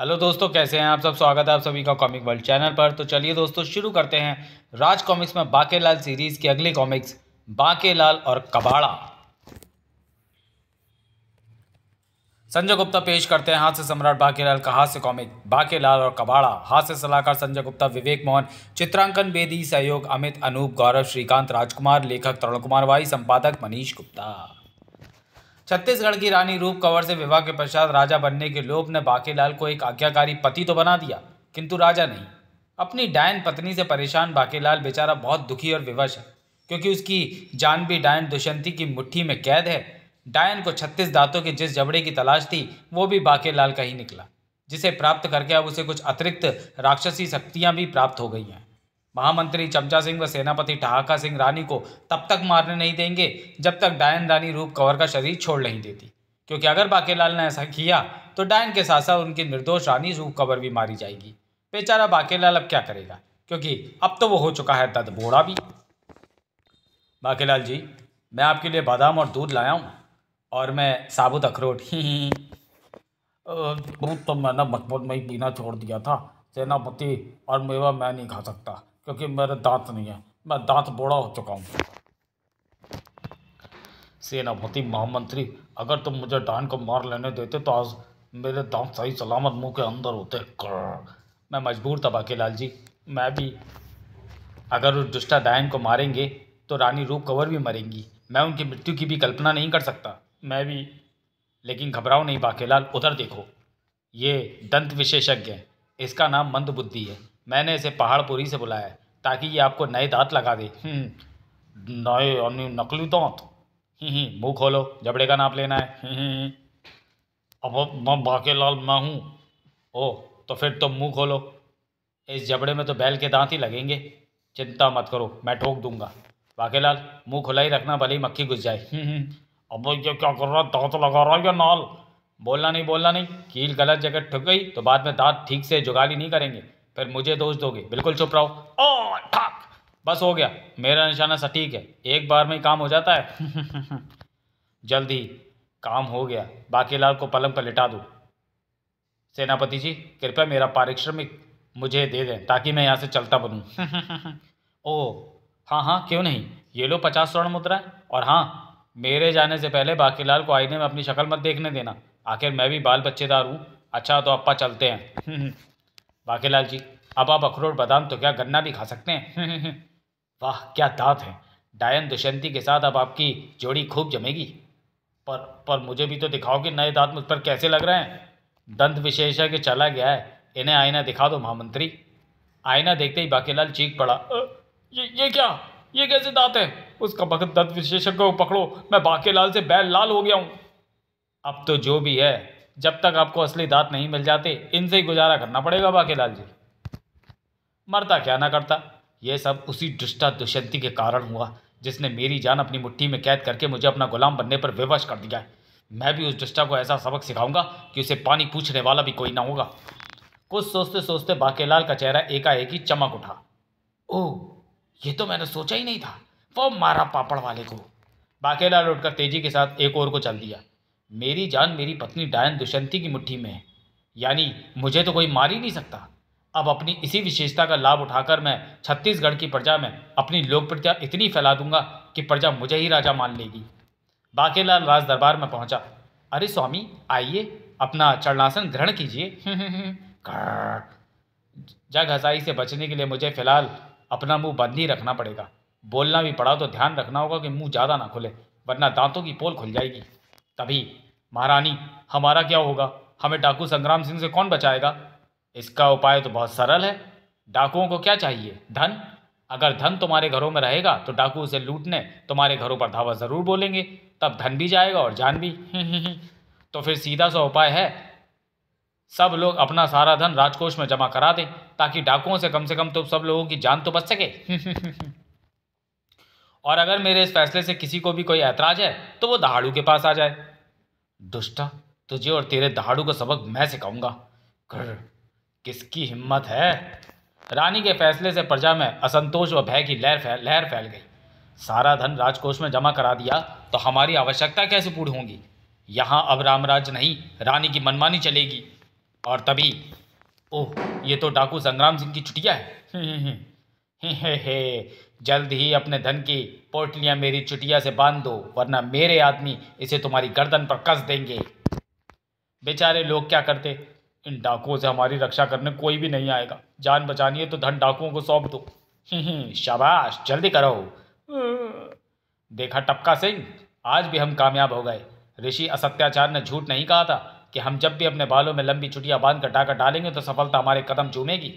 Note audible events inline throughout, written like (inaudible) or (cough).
Hello दोस्तों कैसे हैं आप सब स्वागत है आप सभी का कॉमिक वर्ल्ड चैनल पर तो चलिए दोस्तों शुरू करते हैं राज कॉमिक्स में बाके लाल सीरीज की अगली कॉमिक्स बाके लाल और कबाड़ा संजय गुप्ता पेश करते हैं हाथ से सम्राट बाकेलाल का हाथ से कॉमिक बाकेलाल और कबाड़ा हाथ से सलाहकार संजय गुप्ता विवेक मोहन चित्रांकन बेदी सहयोग अमित अनूप गौरव श्रीकांत राजकुमार लेखक तरुण कुमार वाई संपादक मनीष गुप्ता छत्तीसगढ़ की रानी रूप कंवर से विवाह के पश्चात राजा बनने के लोभ ने बाकेलाल को एक आज्ञाकारी पति तो बना दिया किंतु राजा नहीं अपनी डायन पत्नी से परेशान बाकेलाल बेचारा बहुत दुखी और विवश है क्योंकि उसकी जान भी डायन दुष्यंती की मुट्ठी में कैद है डायन को छत्तीस दांतों के जिस जबड़े की तलाश थी वो भी बाकेलाल का ही निकला जिसे प्राप्त करके अब उसे कुछ अतिरिक्त राक्षसी शक्तियाँ भी प्राप्त हो गई हैं महामंत्री चमचा सिंह व सेनापति ठहाका सिंह रानी को तब तक मारने नहीं देंगे जब तक डायन रानी रूप कंवर का शरीर छोड़ नहीं देती क्योंकि अगर बाकेलाल ने ऐसा किया तो डायन के साथ साथ उनकी निर्दोष रानी रूप कंवर भी मारी जाएगी बेचारा बाकेलाल अब क्या करेगा क्योंकि अब तो वो हो चुका है दद बोड़ा भी बाकेलाल जी मैं आपके लिए बादाम और दूध लाया हूँ और मैं साबुत अखरोट (laughs) ही दूध तो मैंने मकबूत में ही पीना छोड़ दिया था सेनापति और मेवा मैं नहीं खा सकता क्योंकि मेरे दांत नहीं है मैं दांत बोड़ा हो चुका हूँ सेनापति महामंत्री अगर तुम मुझे डान को मार लेने देते तो आज मेरे दांत सही सलामत मुंह के अंदर होते मैं मजबूर था बाकी लाल जी मैं भी अगर उस दुष्टा डायन को मारेंगे तो रानी रूप कंवर भी मरेंगी मैं उनकी मृत्यु की भी कल्पना नहीं कर सकता मैं भी लेकिन घबराओ नहीं बाकेलाल उधर देखो ये दंत विशेषज्ञ है इसका नाम मंदबुद्धि है मैंने इसे पहाड़पुरी से बुलाया है ताकि ये आपको नए दांत लगा दे हम्म। नए नकली दांत ही हम्म, हम्म, मुँह खोलो जबड़े का नाप लेना है अब मैं बाके लाल मैं हूँ ओ तो फिर तुम तो मुँह खोलो इस जबड़े में तो बैल के दांत ही लगेंगे चिंता मत करो मैं ठोक दूंगा बाकेलाल मुंह खुला ही रखना भले ही मक्खी घुस जाए अब ये क्या कर रहा दांत लगा रहा है या नाल बोलना नहीं बोलना नहीं कील गलत जगह ठुक गई तो बाद में दांत ठीक से जुगाली नहीं करेंगे फिर मुझे दोष दोगे बिल्कुल चुप रहो ओ ठाक बस हो गया मेरा निशाना सटीक है एक बार में काम हो जाता है (laughs) जल्दी काम हो गया बाकीलाल को पलंग पर लिटा दूँ सेनापति जी कृपया मेरा पारिश्रमिक मुझे दे दें ताकि मैं यहाँ से चलता बनूँ (laughs) ओ हाँ हाँ क्यों नहीं ये लो पचास स्वर्ण मुद्रा और हाँ मेरे जाने से पहले बाकीलाल को आईने में अपनी शक्ल मत देखने देना आखिर मैं भी बाल बच्चेदार हूँ अच्छा तो अपा चलते हैं (laughs) बाकेलाल जी अब आप अखरोट बादाम तो क्या गन्ना भी खा सकते हैं हम्म, हम्म, हम्म। वाह क्या दांत है डायन दुष्यंती के साथ अब आपकी जोड़ी खूब जमेगी पर पर मुझे भी तो दिखाओ कि नए दांत मुझ पर कैसे लग रहे हैं दंत विशेषज्ञ चला गया है इन्हें आईना दिखा दो महामंत्री आईना देखते ही बाकेलाल चीख पड़ा ये ये क्या ये कैसे दांत हैं उसका वक्त दंत विशेषज्ञ को पकड़ो मैं बाकेलाल से बैल लाल हो गया हूँ अब तो जो भी है जब तक आपको असली दांत नहीं मिल जाते इनसे ही गुजारा करना पड़ेगा बाकेलाल जी मरता क्या ना करता यह सब उसी दुष्टा दुष्यंती के कारण हुआ जिसने मेरी जान अपनी मुट्ठी में कैद करके मुझे अपना गुलाम बनने पर विवश कर दिया है मैं भी उस दुष्टा को ऐसा सबक सिखाऊंगा कि उसे पानी पूछने वाला भी कोई ना होगा कुछ सोचते सोचते बाकेलाल का चेहरा एकाएक ही चमक उठा ओ ये तो मैंने सोचा ही नहीं था वो मारा पापड़ वाले को बाकेलाल उठकर तेजी के साथ एक और को चल दिया मेरी जान मेरी पत्नी डायन दुष्यंती की मुट्ठी में है यानी मुझे तो कोई मार ही नहीं सकता अब अपनी इसी विशेषता का लाभ उठाकर मैं छत्तीसगढ़ की प्रजा में अपनी लोकप्रियता इतनी फैला दूंगा कि प्रजा मुझे ही राजा मान लेगी बाकेलाल राज दरबार में पहुंचा अरे स्वामी आइए अपना चरणासन ग्रहण कीजिए (laughs) जग हसाई से बचने के लिए मुझे फिलहाल अपना मुंह बंद ही रखना पड़ेगा बोलना भी पड़ा तो ध्यान रखना होगा कि मुंह ज़्यादा ना खुले वरना दांतों की पोल खुल जाएगी तभी महारानी हमारा क्या होगा हमें डाकू संग्राम सिंह से कौन बचाएगा इसका उपाय तो बहुत सरल है डाकुओं को क्या चाहिए धन अगर धन तुम्हारे घरों में रहेगा तो डाकू उसे लूटने तुम्हारे घरों पर धावा ज़रूर बोलेंगे तब धन भी जाएगा और जान भी (laughs) तो फिर सीधा सा उपाय है सब लोग अपना सारा धन राजकोष में जमा करा दें ताकि डाकुओं से कम से कम तो सब लोगों की जान तो बच सके (laughs) और अगर मेरे इस फैसले से किसी को भी कोई ऐतराज है तो वो दहाड़ू के पास आ जाए दुष्टा तुझे और तेरे दहाड़ू का सबक मैं सिखाऊंगा कर हम्म। किसकी हिम्मत है रानी के फैसले से प्रजा में असंतोष व भय की लहर फैल लहर फैल गई सारा धन राजकोष में जमा करा दिया तो हमारी आवश्यकता कैसे पूरी होंगी यहाँ अब रामराज नहीं रानी की मनमानी चलेगी और तभी ओह ये तो डाकू संग्राम सिंह की चुटिया है हम्म, हम्म, हे हे हे जल्द ही अपने धन की पोटलियाँ मेरी चुटिया से बांध दो वरना मेरे आदमी इसे तुम्हारी गर्दन पर कस देंगे बेचारे लोग क्या करते इन डाकुओं से हमारी रक्षा करने कोई भी नहीं आएगा जान बचानी है तो धन डाकुओं को सौंप दो हम्म, हम्म, शाबाश जल्दी करो देखा टपका सिंह आज भी हम कामयाब हो गए ऋषि असत्याचार ने झूठ नहीं कहा था कि हम जब भी अपने बालों में लंबी चुटिया बांध कर डाका डालेंगे तो सफलता हमारे कदम चूमेगी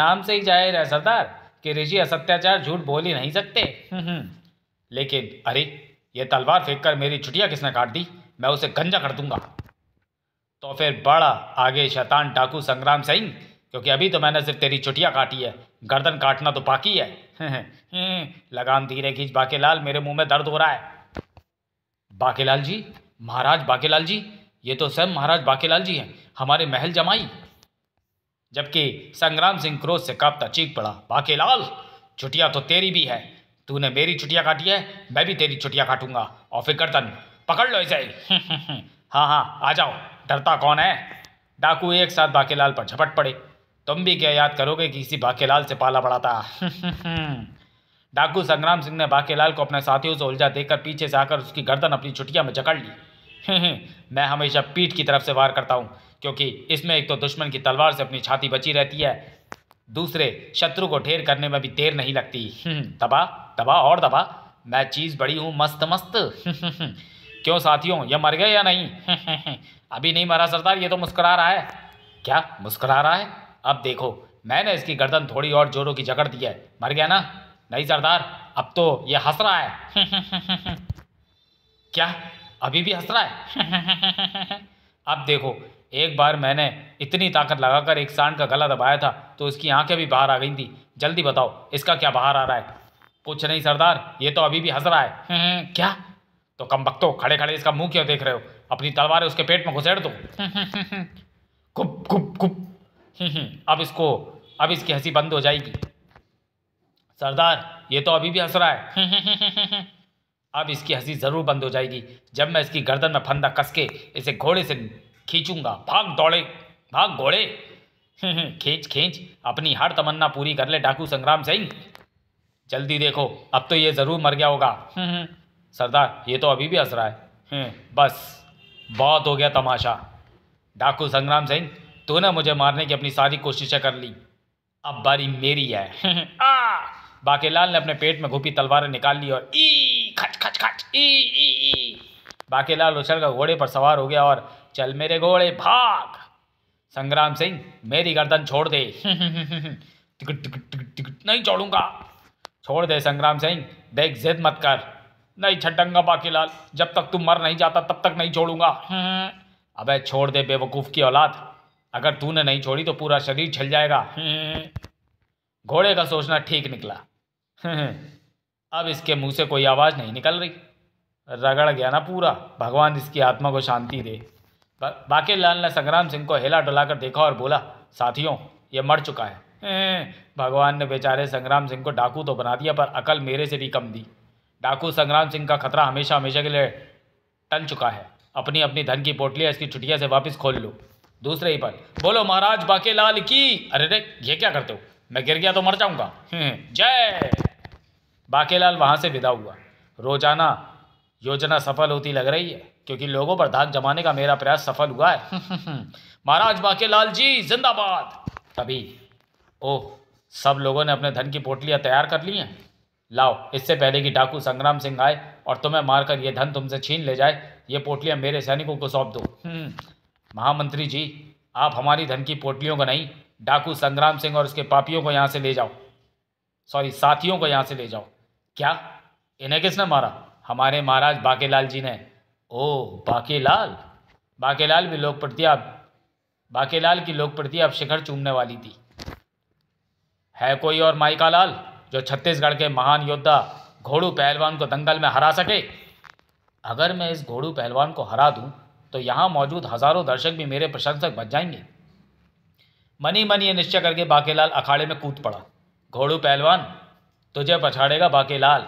नाम से ही जाहिर है सरदार कि ऋषि असत्याचार झूठ बोल ही नहीं सकते हम्म, हम्म। लेकिन अरे ये तलवार फेंक कर मेरी छुटिया किसने काट दी मैं उसे गंजा कर दूंगा तो फिर बड़ा आगे शैतान डाकू संग्राम सिंह क्योंकि अभी तो मैंने सिर्फ तेरी छुटिया काटी है गर्दन काटना तो बाकी है हम्म, लगाम धीरे खींच बाकेलाल मेरे मुंह में दर्द हो रहा है बाकेलाल जी महाराज बाकेलाल जी ये तो स्वयं महाराज बाकेलाल जी हैं हमारे महल जमाई जबकि संग्राम सिंह क्रोध से कांपता चीख पड़ा बाकी लाल छुटिया तो तेरी भी है तूने मेरी छुटिया काटी है मैं भी तेरी छुटिया काटूंगा और फिर गर्दन पकड़ लो इसे (laughs) हाँ हाँ आ जाओ डरता कौन है डाकू एक साथ बाकेलाल पर झपट पड़े तुम भी क्या याद करोगे कि किसी बाकेलाल से पाला पड़ा था (laughs) डाकू संग्राम सिंह ने बाकेलाल को अपने साथियों से उलझा देकर पीछे से आकर उसकी गर्दन अपनी छुटिया में जकड़ ली (laughs) मैं हमेशा पीठ की तरफ से वार करता हूँ क्योंकि इसमें एक तो दुश्मन की तलवार से अपनी छाती बची रहती है दूसरे शत्रु को ढेर करने में भी देर नहीं लगती दबा हम्म, दबा और दबा मैं चीज़ बड़ी हूँ मस्त मस्त (laughs) क्यों साथियों ये मर गए या नहीं (laughs) अभी नहीं मरा सरदार ये तो मुस्करा रहा है क्या मुस्करा रहा है अब देखो मैंने इसकी गर्दन थोड़ी और जोरों की जकड़ दी है मर गया ना नहीं सरदार अब तो ये हंस रहा है (laughs) क्या अभी भी हंस रहा है अब देखो एक बार मैंने इतनी ताकत लगाकर एक सांड का गला दबाया था तो उसकी आंखें भी बाहर आ गई थी जल्दी बताओ इसका क्या बाहर आ रहा है कुछ नहीं सरदार ये तो अभी भी हंस रहा है हम्म, हम्म, क्या तो कम वक्तो खड़े खड़े इसका मुंह क्यों देख रहे हो अपनी तलवार उसके पेट में घुसेड़ दो कुप कुप कुप अब इसको अब इसकी हंसी बंद हो जाएगी सरदार ये तो अभी भी हंस रहा है हम्म, अब इसकी हंसी ज़रूर बंद हो जाएगी जब मैं इसकी गर्दन में फंदा कस के इसे घोड़े से खींचूंगा भाग दौड़े भाग घोड़े हम्म, हम्म, खींच खींच अपनी हर तमन्ना पूरी कर ले डाकू संग्राम सिंह जल्दी देखो अब तो ये ज़रूर मर गया होगा हम्म, सरदार ये तो अभी भी हंस रहा है बस बहुत हो गया तमाशा डाकू संग्राम सिंह तूने मुझे मारने की अपनी सारी कोशिशें कर ली अब बारी मेरी है आ! लाल ने अपने पेट में घुपी तलवारें निकाल ली और ई खच खच खच ई ई ई बाकेलाल उछल कर घोड़े पर सवार हो गया और चल मेरे घोड़े भाग संग्राम सिंह मेरी गर्दन छोड़ दे (laughs) टिकट टिकट टिकट टिकट नहीं छोड़ूंगा छोड़ दे संग्राम सिंह देख जिद मत कर नहीं छटंगा बाकीलाल जब तक तू मर नहीं जाता तब तक नहीं छोड़ूंगा (laughs) अबे छोड़ दे बेवकूफ़ की औलाद अगर तूने नहीं छोड़ी तो पूरा शरीर छल जाएगा (laughs) घोड़े का सोचना ठीक निकला अब इसके मुंह से कोई आवाज़ नहीं निकल रही रगड़ गया ना पूरा भगवान इसकी आत्मा को शांति दे बाकी लाल ने संग्राम सिंह को हिला डुलाकर देखा और बोला साथियों ये मर चुका है ए, भगवान ने बेचारे संग्राम सिंह को डाकू तो बना दिया पर अकल मेरे से भी कम दी डाकू संग्राम सिंह का खतरा हमेशा हमेशा के लिए टल चुका है अपनी अपनी धन की पोटलियाँ इसकी छुटिया से वापस खोल लो दूसरे ही पर बोलो महाराज बाके लाल की अरे रे ये क्या करते हो मैं गिर गया तो मर जाऊंगा जय बाकेलाल वहाँ से विदा हुआ रोजाना योजना सफल होती लग रही है क्योंकि लोगों पर धाक जमाने का मेरा प्रयास सफल हुआ है (laughs) महाराज बाकेलाल जी जिंदाबाद तभी ओह सब लोगों ने अपने धन की पोटलियाँ तैयार कर ली हैं लाओ इससे पहले कि डाकू संग्राम सिंह आए और तुम्हें मारकर ये धन तुमसे छीन ले जाए ये पोटलियाँ मेरे सैनिकों को सौंप दो हम्म, महामंत्री जी आप हमारी धन की पोटलियों को नहीं डाकू संग्राम सिंह और उसके पापियों को यहाँ से ले जाओ सॉरी साथियों को यहाँ से ले जाओ क्या इन्हें किसने मारा हमारे महाराज बाकेलाल जी ने ओ बाकेलाल बाकेलाल भी लोकप्रिय अब बाकेलाल की लोकप्रिय अब शिखर चूमने वाली थी है कोई और माइका लाल जो छत्तीसगढ़ के महान योद्धा घोड़ू पहलवान को दंगल में हरा सके अगर मैं इस घोड़ू पहलवान को हरा दूं तो यहाँ मौजूद हजारों दर्शक भी मेरे प्रशंसक बच जाएंगे मनी मनी ये निश्चय करके बाकेलाल अखाड़े में कूद पड़ा घोड़ू पहलवान तुझे पछाड़ेगा बाकेलाल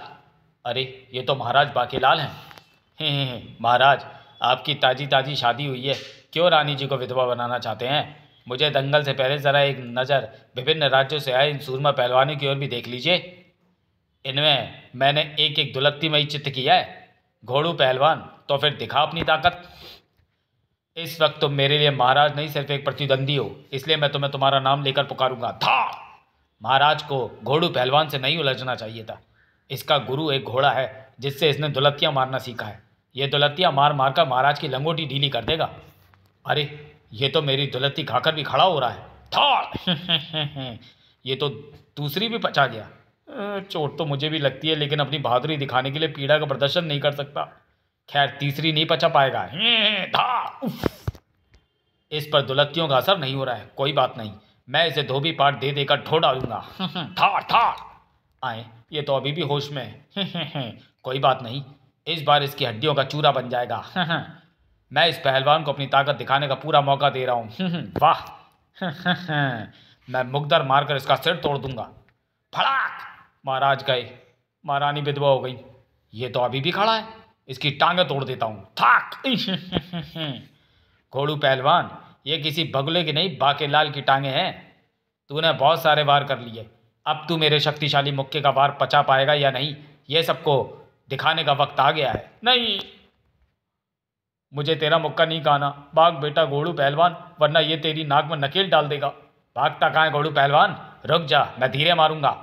अरे ये तो महाराज बाकेलाल हैं हे हे हे महाराज आपकी ताज़ी ताज़ी शादी हुई है क्यों रानी जी को विधवा बनाना चाहते हैं मुझे दंगल से पहले ज़रा एक नज़र विभिन्न राज्यों से आए इन सूरमा पहलवानों की ओर भी देख लीजिए इनमें मैंने एक एक दुलत्ती चित्त किया है घोड़ू पहलवान तो फिर दिखा अपनी ताकत इस वक्त तुम मेरे लिए महाराज नहीं सिर्फ एक प्रतिद्वंदी हो इसलिए मैं तुम्हें तुम्हारा नाम लेकर पुकारूंगा था महाराज को घोड़ू पहलवान से नहीं उलझना चाहिए था इसका गुरु एक घोड़ा है जिससे इसने दुलतियाँ मारना सीखा है ये दुलत्तियाँ मार मार कर महाराज की लंगोटी ढीली कर देगा अरे ये तो मेरी दुलत्ती खाकर भी खड़ा हो रहा है था (laughs) ये तो दूसरी भी पचा गया चोट तो मुझे भी लगती है लेकिन अपनी बहादुरी दिखाने के लिए पीड़ा का प्रदर्शन नहीं कर सकता खैर तीसरी नहीं पचा पाएगा (laughs) था इस पर दुलत्तियों का असर नहीं हो रहा है कोई बात नहीं मैं इसे धोबी पाट दे देकर ढो डालूंगा ठाड़ (laughs) ठाड़ आए ये तो अभी भी होश में है (laughs) कोई बात नहीं इस बार इसकी हड्डियों का चूरा बन जाएगा (laughs) मैं इस पहलवान को अपनी ताकत दिखाने का पूरा मौका दे रहा हूँ वाह मैं मुकदर मारकर इसका सिर तोड़ दूंगा फड़ाक महाराज गए महारानी विधवा हो गई ये तो अभी भी खड़ा है इसकी टांगें तोड़ देता हूँ थाक घोड़ू पहलवान ये किसी बगुले की नहीं लाल की टांगे हैं तूने बहुत सारे वार कर लिए अब तू मेरे शक्तिशाली मुक्के का वार पचा पाएगा या नहीं ये सबको दिखाने का वक्त आ गया है नहीं मुझे तेरा मुक्का नहीं खाना बाघ बेटा घोड़ू पहलवान वरना ये तेरी नाक में नकेल डाल देगा भागता कहाँ है घोड़ू पहलवान रुक जा मैं धीरे मारूंगा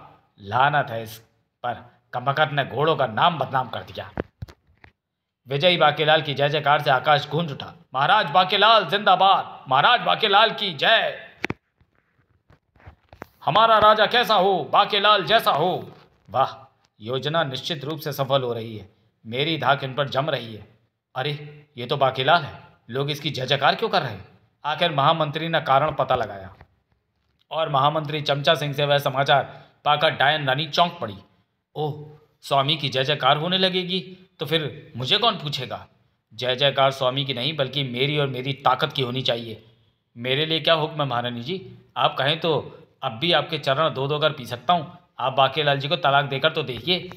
लानत है इस पर कमकत ने घोड़ों का नाम बदनाम कर दिया विजय बाकेलाल की जय जयकार से आकाश गूंज उठा महाराज बाकेलाल जिंदाबाद महाराज बाकेलाल की जय हमारा राजा कैसा हो बाकेलाल जैसा हो वाह योजना निश्चित रूप से सफल हो रही है मेरी धाक इन पर जम रही है अरे ये तो बाकेलाल है लोग इसकी जय जयकार क्यों कर रहे हैं आखिर महामंत्री ने कारण पता लगाया और महामंत्री चमचा सिंह से वह समाचार पाकर डायन रानी चौंक पड़ी ओह स्वामी की जय जयकार होने लगेगी तो फिर मुझे कौन पूछेगा जय जयकार स्वामी की नहीं बल्कि मेरी और मेरी ताकत की होनी चाहिए मेरे लिए क्या हुक्म है महारानी जी आप कहें तो अब भी आपके चरण दो कर पी सकता हूँ आप बाकी लाल जी को तलाक देकर तो देखिए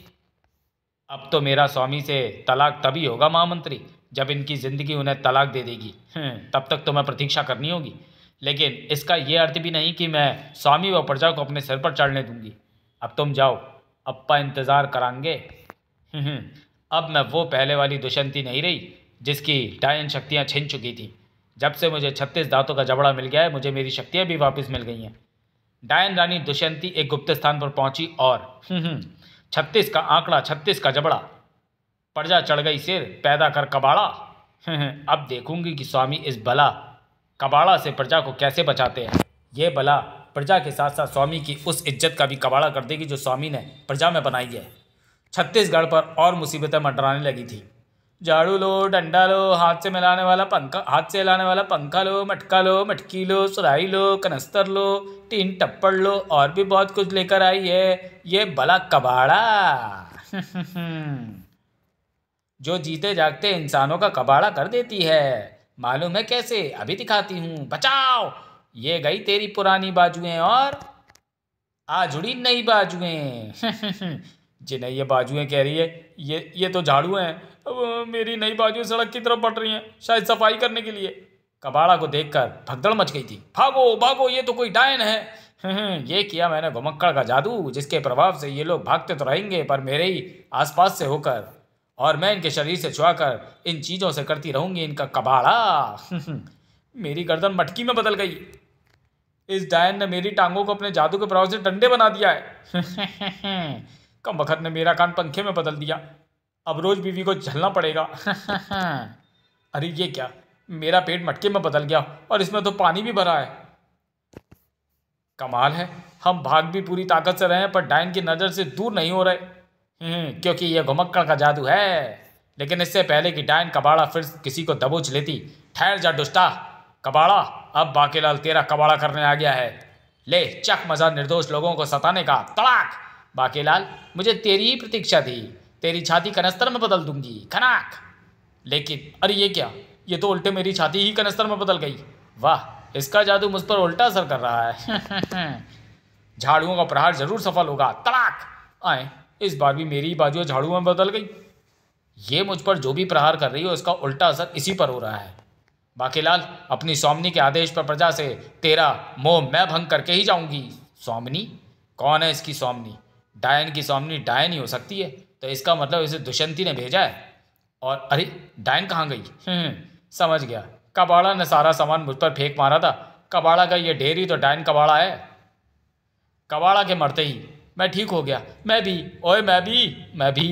अब तो मेरा स्वामी से तलाक तभी होगा महामंत्री जब इनकी ज़िंदगी उन्हें तलाक दे देगी हम्म, तब तक तो मैं प्रतीक्षा करनी होगी लेकिन इसका ये अर्थ भी नहीं कि मैं स्वामी व प्रजा को अपने सिर पर चढ़ने दूंगी अब तुम जाओ अप्पा इंतज़ार कराएंगे हम्म, अब मैं वो पहले वाली दुष्यंती नहीं रही जिसकी डायन शक्तियाँ छिन चुकी थी जब से मुझे छत्तीस दांतों का जबड़ा मिल गया है मुझे मेरी शक्तियाँ भी वापस मिल गई हैं डायन रानी दुष्यंती एक गुप्त स्थान पर पहुंची और हम्म, हम्म, छत्तीस का आंकड़ा छत्तीस का जबड़ा पर्जा चढ़ गई सिर पैदा कर कबाड़ा हम्म, अब देखूंगी कि स्वामी इस बला कबाड़ा से प्रजा को कैसे बचाते हैं ये बला प्रजा के साथ साथ स्वामी की उस इज्जत का भी कबाड़ा कर देगी जो स्वामी ने प्रजा में बनाई है छत्तीसगढ़ पर और मुसीबतें मंडराने लगी थी झाड़ू लो डंडा लो हाथ से मिलाने वाला पंखा हाथ से हिलाने वाला पंखा लो मटका लो मटकी लो सुराही लो कनस्तर लो टीन टप्पड़ लो और भी बहुत कुछ लेकर आई है ये भला कबाड़ा (laughs) जो जीते जागते इंसानों का कबाड़ा कर देती है मालूम है कैसे अभी दिखाती हूँ बचाओ ये गई तेरी पुरानी बाजुएं और आ जुड़ी नई बाजुएं (laughs) जी नहीं ये बाजुएं कह रही है ये ये तो झाड़ू हैं अब मेरी नई बाजुएं सड़क की तरफ बढ़ रही हैं शायद सफाई करने के लिए कबाड़ा को देखकर भगदड़ मच गई थी भागो भागो ये तो कोई डायन है हम्म, हम्म, ये किया मैंने घुमक्कड़ का जादू जिसके प्रभाव से ये लोग भागते तो रहेंगे पर मेरे ही आसपास से होकर और मैं इनके शरीर से छुआकर इन चीज़ों से करती रहूंगी इनका कबाड़ा हम्म, मेरी गर्दन मटकी में बदल गई इस डायन ने मेरी टांगों को अपने जादू के प्रभाव से डंडे बना दिया है कम वक्त ने मेरा कान पंखे में बदल दिया अब रोज़ बीवी को झलना पड़ेगा (laughs) अरे ये क्या मेरा पेट मटके में बदल गया और इसमें तो पानी भी भरा है कमाल है हम भाग भी पूरी ताकत से रहे हैं पर डाइन की नज़र से दूर नहीं हो रहे हम्म, क्योंकि यह घुमक्कड़ का जादू है लेकिन इससे पहले कि डायन कबाड़ा फिर किसी को दबोच लेती ठहर जा डुस्टा कबाड़ा अब बाकीलाल तेरा कबाड़ा करने आ गया है ले चक मजा निर्दोष लोगों को सताने का तड़ाक बाकेलाल मुझे तेरी ही प्रतीक्षा थी तेरी छाती कनस्तर में बदल दूंगी खनाक लेकिन अरे ये क्या ये तो उल्टे मेरी छाती ही कनस्तर में बदल गई वाह इसका जादू मुझ पर उल्टा असर कर रहा है (laughs) झाड़ुओं का प्रहार जरूर सफल होगा तड़ाक आए इस बार भी मेरी बाजू झाड़ू में बदल गई ये मुझ पर जो भी प्रहार कर रही हो उसका उल्टा असर इसी पर हो रहा है बाकीलाल अपनी स्वामिनी के आदेश पर प्रजा से तेरा मोह मैं भंग करके ही जाऊंगी सौमनी कौन है इसकी स्वामिनी डायन की सौमनी डायन ही हो सकती है तो इसका मतलब इसे दुष्यंती ने भेजा है और अरे डायन कहाँ गई हम्म, समझ गया कबाड़ा ने सारा सामान मुझ पर फेंक मारा था कबाड़ा का ये ढेरी तो डायन कबाड़ा है कबाड़ा के मरते ही मैं ठीक हो गया मैं भी ओए मैं भी मैं भी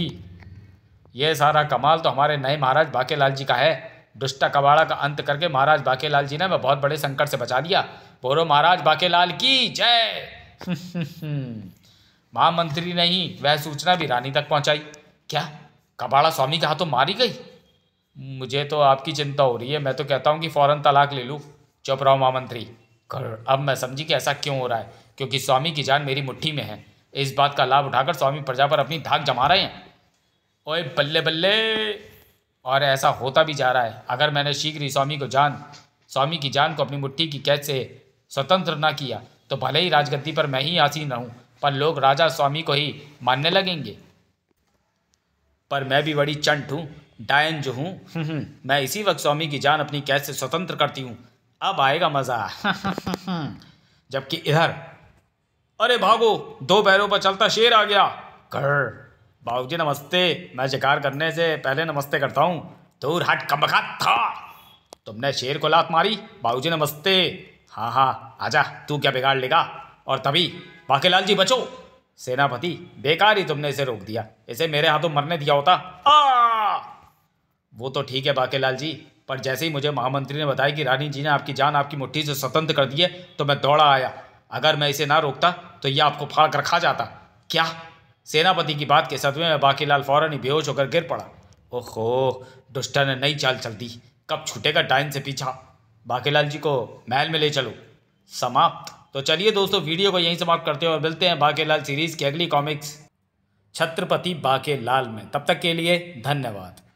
ये सारा कमाल तो हमारे नए महाराज बाकेलाल जी का है दुष्टा कबाड़ा का अंत करके महाराज बाकेलाल जी ने मैं बहुत बड़े संकट से बचा लिया बोलो महाराज बाकेलाल की जय (laughs) महामंत्री ने ही वह सूचना भी रानी तक पहुंचाई क्या कबाड़ा स्वामी के हाथों तो मारी गई मुझे तो आपकी चिंता हो रही है मैं तो कहता हूँ कि फ़ौरन तलाक ले लूँ चुप रहो महामंत्री अब मैं समझी कि ऐसा क्यों हो रहा है क्योंकि स्वामी की जान मेरी मुट्ठी में है इस बात का लाभ उठाकर स्वामी प्रजा पर अपनी धाक जमा रहे हैं ओए बल्ले बल्ले और ऐसा होता भी जा रहा है अगर मैंने शीघ्र ही स्वामी को जान स्वामी की जान को अपनी मुट्ठी की कैद से स्वतंत्र न किया तो भले ही राजगद्दी पर मैं ही आसीन रहूँ पर लोग राजा स्वामी को ही मानने लगेंगे पर मैं भी बड़ी चंट हूँ डायन जो हूँ हम्म, हम्म, मैं इसी वक्त स्वामी की जान अपनी कैसे स्वतंत्र करती हूँ अब आएगा मज़ा (laughs) जबकि इधर अरे भागो दो पैरों पर चलता शेर आ गया कर जी नमस्ते मैं शिकार करने से पहले नमस्ते करता हूँ दूर हट कबका था तुमने शेर को लात मारी जी नमस्ते हाँ हाँ आजा तू क्या बिगाड़ लेगा और तभी बाकेलाल जी बचो सेनापति बेकार ही तुमने इसे रोक दिया इसे मेरे हाथों मरने दिया होता आ वो तो ठीक है बाकेलाल जी पर जैसे ही मुझे महामंत्री ने बताया कि रानी जी ने आपकी जान आपकी मुट्ठी से स्वतंत्र कर दी है तो मैं दौड़ा आया अगर मैं इसे ना रोकता तो यह आपको फाड़ कर खा जाता क्या सेनापति की बात के सदमे में बाकीलाल फौरन ही बेहोश होकर गिर पड़ा ओहो दुष्टा ने नई चाल चल दी कब छूटेगा डाइन से पीछा बाकेलाल जी को महल में ले चलो समाप्त तो चलिए दोस्तों वीडियो को यहीं समाप्त करते हैं और मिलते हैं बाके लाल सीरीज़ की अगली कॉमिक्स छत्रपति बाके लाल में तब तक के लिए धन्यवाद